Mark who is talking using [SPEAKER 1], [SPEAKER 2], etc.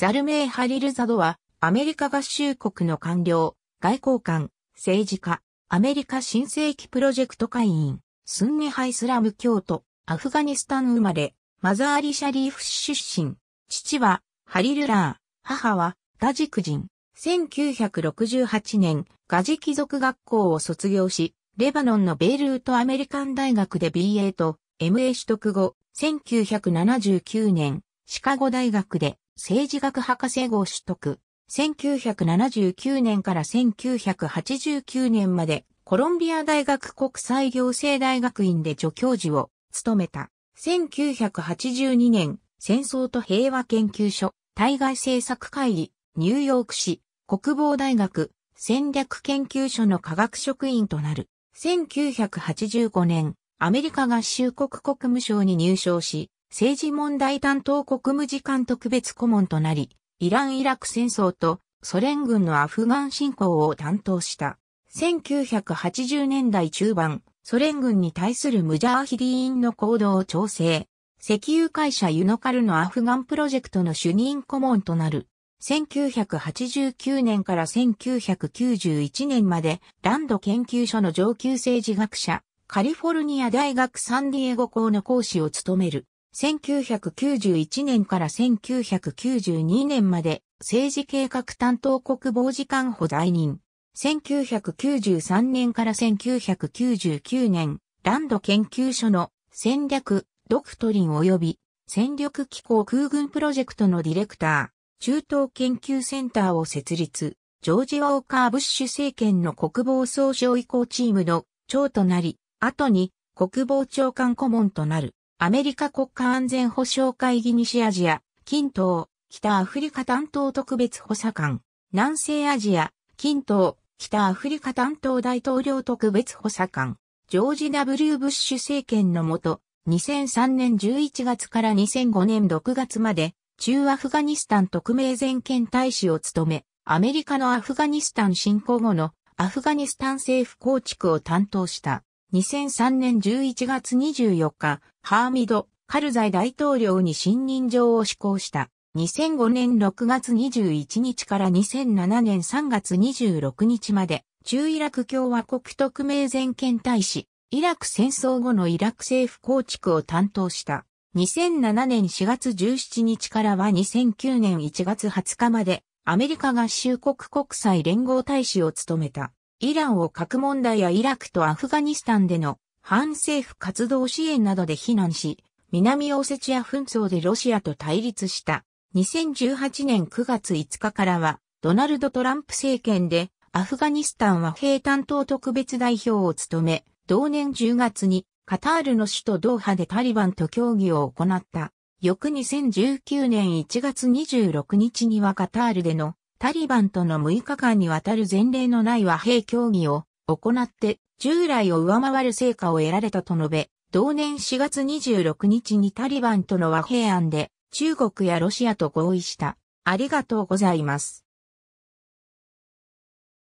[SPEAKER 1] ザルメイ・ハリルザドは、アメリカ合衆国の官僚、外交官、政治家、アメリカ新世紀プロジェクト会員、スンニハイスラム教徒、アフガニスタン生まれ、マザーリ・シャリーフ出身、父は、ハリルラー、母は、ガジク人。1968年、ガジ貴族学校を卒業し、レバノンのベイルートアメリカン大学で BA と MA 取得後、1979年、シカゴ大学で政治学博士号取得。1979年から1989年までコロンビア大学国際行政大学院で助教授を務めた。1982年、戦争と平和研究所、対外政策会議、ニューヨーク市、国防大学、戦略研究所の科学職員となる。1985年、アメリカ合衆国国務省に入省し、政治問題担当国務次官特別顧問となり、イラン・イラク戦争とソ連軍のアフガン侵攻を担当した。1980年代中盤、ソ連軍に対するムジャーヒディーンの行動を調整。石油会社ユノカルのアフガンプロジェクトの主任顧問となる。1989年から1991年までランド研究所の上級政治学者、カリフォルニア大学サンディエゴ校の講師を務める。1991年から1992年まで政治計画担当国防次官補在任。1993年から1999年、ランド研究所の戦略、ドクトリン及び戦力機構空軍プロジェクトのディレクター、中東研究センターを設立、ジョージ・ウォーカー・ブッシュ政権の国防総省移行チームの長となり、後に国防長官顧問となる。アメリカ国家安全保障会議西アジア、近東、北アフリカ担当特別補佐官、南西アジア、近東、北アフリカ担当大統領特別補佐官、ジョージ・ W・ ブッシュ政権のもと、2003年11月から2005年6月まで、中アフガニスタン特命全権大使を務め、アメリカのアフガニスタン侵攻後のアフガニスタン政府構築を担当した。2003年11月24日、ハーミド・カルザイ大統領に信任状を施行した。2005年6月21日から2007年3月26日まで、中イラク共和国特命全権大使、イラク戦争後のイラク政府構築を担当した。2007年4月17日からは2009年1月20日まで、アメリカ合衆国国際連合大使を務めた。イランを核問題やイラクとアフガニスタンでの反政府活動支援などで非難し、南オセチア紛争でロシアと対立した2018年9月5日からはドナルド・トランプ政権でアフガニスタン和平担当特別代表を務め、同年10月にカタールの首都ドーハでタリバンと協議を行った。翌2019年1月26日にはカタールでのタリバンとの6日間にわたる前例のない和平協議を行って従来を上回る成果を得られたと述べ、同年4月26日にタリバンとの和平案で中国やロシアと合意した。ありがとうございます。